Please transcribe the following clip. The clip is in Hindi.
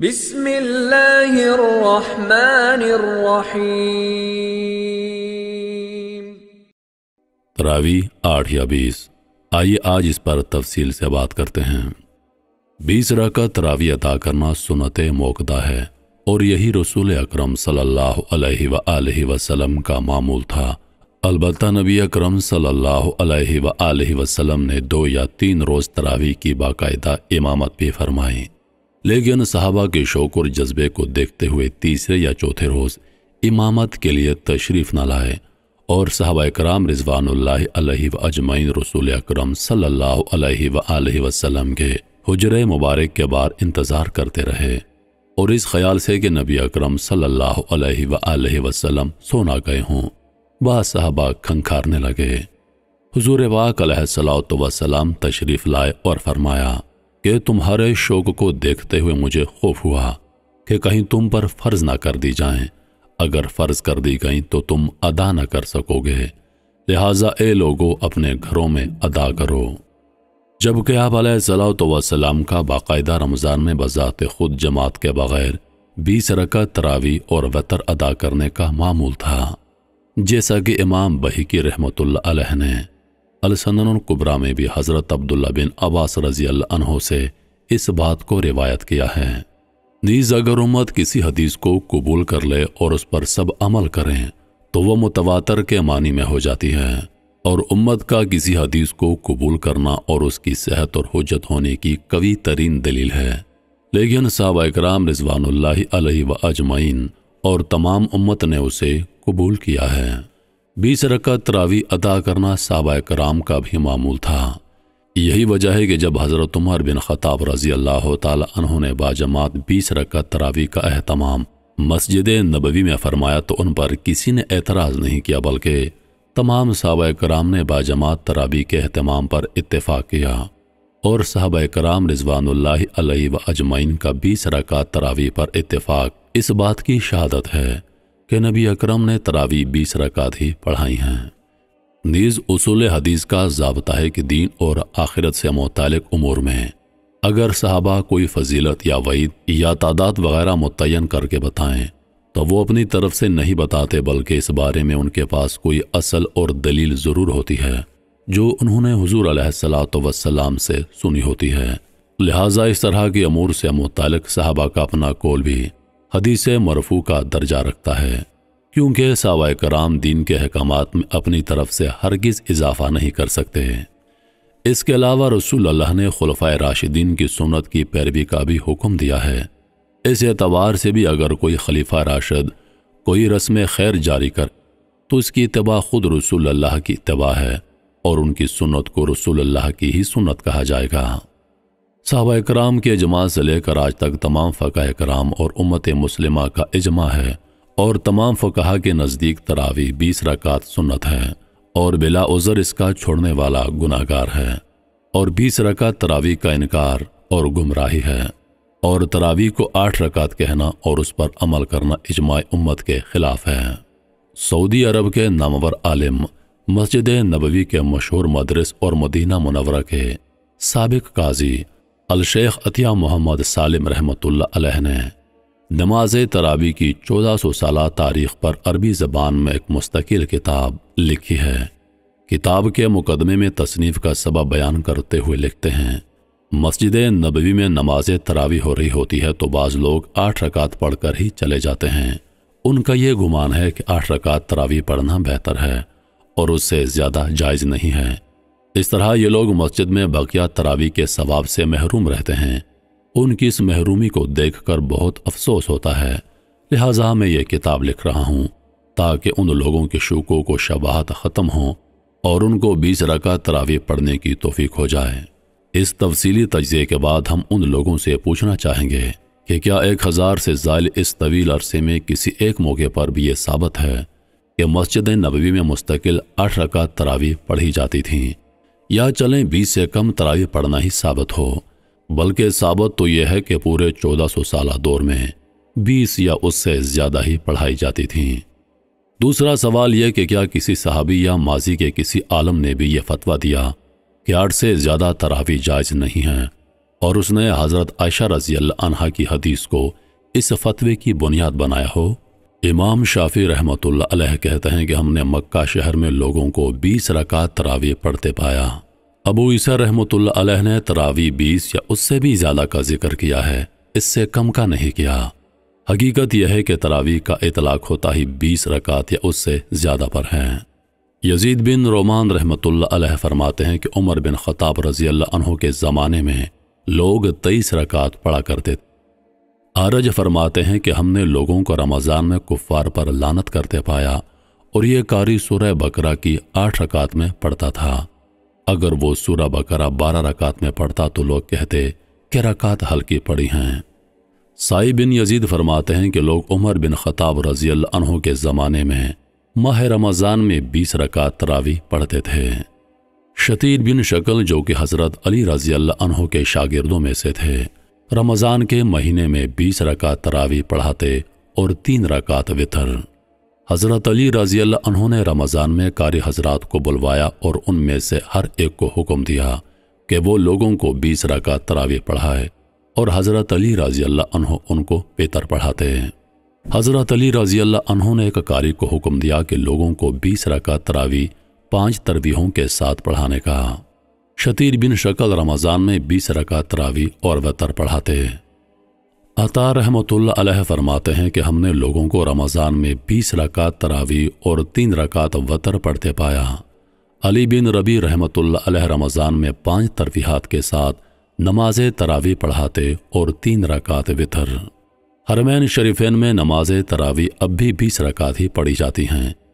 बिस्मिल्लाहिर्रहमानिर्रहीम तरावी आठ या बीस आइए आज इस पर तफसील से बात करते हैं बीस रकत तरावी अदा करना सुनत मोकदा है और यही रसूल अक्रम सल्लल्लाहु अलैहि का मामूल था अलबत् नबी अक्रम सल्लल्लाहु ने दो या तीन रोज़ तरावी की बाकायदा इमामत भी फरमाई लेकिन साहबा के शौक और जज्बे को देखते हुए तीसरे या चौथे रोज़ इमामत के लिए तशरीफ़ न लाए और साहबा कराम रिजवान अजमैन रसूल अक्रम सल्लाम के हजर मुबारक के बार इंतज़ार करते रहे और इस ख्याल से कि नबी अक्रम सल्लाम सोना गए हों वह साहबा खंखारने लगे हजूर वाक सलाम तशरीफ़ लाए और फरमाया कि तुम्हारे शोक को देखते हुए मुझे खौफ हुआ कि कहीं तुम पर फर्ज ना कर दी जाए अगर फर्ज कर दी गई तो तुम अदा ना कर सकोगे लिहाजा ए लोगों अपने घरों में अदा करो जबकि आप सलाम का बाकायदा रमज़ान में बजात खुद जमात के बगैर बीस रकत तरावी और वतर अदा करने का मामूल था जैसा कि इमाम बही की रहमत ने अलसनकुबरा में भी हज़रत अब्दुल्ला बिन अब्बास रजी अल्लाह से इस बात को रिवायत किया है नीज़ अगर उम्मत किसी हदीस को कबूल कर ले और उस पर सब अमल करें तो वह मुतवातर के मानी में हो जाती है और उम्मत का किसी हदीस को कबूल करना और उसकी सेहत और हजत होने की कवी तरीन दलील है लेकिन साहब इकराम रिजवान व अजमाइन और तमाम उम्मत ने उसे कबूल किया है बीस रकत तरावी अदा करना साबा कराम का भी मामूल था यही वजह है कि जब हज़रत उमर बिन ख़ताब रज़ी अल्लाह तहों ने बाजमात बीस रकत तरावी का अहतमाम मस्जिद नबवी में फरमाया तो उन पर किसी ने एतराज़ नहीं किया बल्कि तमाम सहाब कराम ने बाजमात तरावी के अहतमाम पर इतफ़ाक़ किया और साहब कराम रिजवान व अजमाइन का बीस रकत तरावी पर इतफ़ाक़ इस बात की शहादत है कि नबी अकरम ने तरावी बीस रकात ही पढ़ाई हैं नीज़ उसूल हदीस का जबता है कि दीन और आखिरत से मतलब उमूर में अगर साहबा कोई फजीलत या वईद या तादाद वगैरह मुतन करके बताएं तो वो अपनी तरफ से नहीं बताते बल्कि इस बारे में उनके पास कोई असल और दलील ज़रूर होती है जो उन्होंने हजूर सलाम से सुनी होती है लिहाजा इस तरह के अमूर से मुतल साहबा का अपना कौल भी हदीस मरफू का दर्जा रखता है क्योंकि सवाए कराम दीन के अहकाम में अपनी तरफ से हरगिज़ इजाफा नहीं कर सकते इसके अलावा रसूल अल्लाह ने खुलफा राशिदीन की सुनत की पैरवी का भी हुक्म दिया है इस एतवार से भी अगर कोई खलीफा राशद कोई रस्म खैर जारी कर तो इसकी इतबा खुद रसूल अल्लाह की इतबा है और उनकी सुनत को रसूल अल्लाह की ही सुनत कहा जाएगा साहबा कराम के जमात से लेकर आज तक तमाम फ़का कराम और उम्मत मुसलिमा का इजमा है और तमाम फ़कहा के नज़दीक तरावी बीस रकात सुन्नत है और बिला उज़र इसका छोड़ने वाला गुनागार है और बीस रकात तरावी का इनकार और गुमराही है और तरावी को आठ रकात कहना और उस पर अमल करना इजमा उम्मत के ख़िलाफ़ है सऊदी अरब के नामवर आलिम मस्जिद नबवी के मशहूर मदरस और मदीना मुनवरा के सबक काजी अलशेख अतिया मोहम्मद सालिम रहमत ने नमाज तरावी की चौदह सौ साल तारीख पर अरबी ज़बान में एक मुस्तकिल किताब लिखी है किताब के मुकदमे में तसनीफ़ का सबब बयान करते हुए लिखते हैं मस्जिद नबवी में नमाज तरावी हो रही होती है तो बाज़ लोग आठ रकात पढ़कर ही चले जाते हैं उनका यह गुमान है कि आठ रकात तरावी पढ़ना बेहतर है और उससे ज़्यादा जायज़ नहीं है इस तरह ये लोग मस्जिद में बकिया तरावी के सवाब से महरूम रहते हैं उनकी इस महरूमी को देखकर बहुत अफसोस होता है लिहाजा मैं ये किताब लिख रहा हूँ ताकि उन लोगों के शूकों को शबाहत ख़त्म हो और उनको बीस रका तरावी पढ़ने की तोफ़ी हो जाए इस तफसीली तजिए के बाद हम उन लोगों से पूछना चाहेंगे कि क्या एक हज़ार से जायल इस तवील अरसे में किसी एक मौके पर भी ये साबित है कि मस्जिद नबवी में मुस्तकिल आठ रका तरावी पढ़ी जाती थीं या चलें बीस से कम तरावी पढ़ना ही साबित हो बल्कि साबित तो यह है कि पूरे चौदह सौ साल दौर में बीस या उससे ज़्यादा ही पढ़ाई जाती थी दूसरा सवाल यह कि क्या किसी सहाबी या माजी के किसी आलम ने भी यह फतवा दिया कि आठ से ज़्यादा तरावी जायज़ नहीं है और उसने हज़रत आयशा रजी अनहा की हदीस को इस फतवे की बुनियाद बनाया हो इमाम शाफी रहमत कहते हैं कि हमने मक्का शहर में लोगों को बीस रकात तरावी पढ़ते पाया अबू ईसा रहमत ने तरावी बीस या उससे भी ज़्यादा का जिक्र किया है इससे कम का नहीं किया हकीकत यह है कि तरावी का इतलाक होता ही बीस रकात या उससे ज़्यादा पर हैं यजीद बिन रोमान रहमत फरमाते हैं कि उमर बिन ख़ताब रजी अल्लाह के ज़माने में लोग तेईस रकात पढ़ा करते थे आरज फरमाते हैं कि हमने लोगों को रमज़ान में कुफ़ार पर लानत करते पाया और ये कारी सूरह बकरा की आठ रकात में पढ़ता था अगर वो सूरह बकरा बारह रकात में पढ़ता तो लोग कहते कि रकात हल्की पड़ी हैं साई बिन यजीद फरमाते हैं कि लोग उमर बिन ख़ताब रजी अनहों के ज़माने में माह रमज़ान में बीस रकात तरावी पढ़ते थे शतीर बिन शकल जो कि हज़रत अली रजी अनहों के शागिर्दों में से थे रमज़ान के महीने में बीस रकात तरावी पढ़ाते और तीन रकात वितर हज़रत अली रजी उन्होंने रमज़ान में कारी हजरात को बुलवाया और उनमें से हर एक को हुक्म दिया कि वो लोगों को बीस रकात तरावी पढ़ाए और हज़रत अली रजी अनहो उनको पेतर पढ़ाते हैं हज़रत अली रजी अनहो ने एक कारी को हुक्म दिया कि लोगों को बीस रकात तरावी पाँच तरवीहों के साथ पढ़ाने का शतीर बिन शक्ल रमज़ान में बीस रका तरावी और वतर पढ़ाते अतार रहमतुल्ला फरमाते हैं कि हमने लोगों को रमज़ान में बीस रकात तरावी और तीन रकात वतर पढ़ते पाया अली बिन रबी रहमतुल्ला रमज़ान में पांच तरफीहत के साथ नमाज तरावी पढ़ाते और तीन रकात वितर हरमैन शरीफेन में नमाज तरावी अब भी बीस रकात ही पढ़ी जाती हैं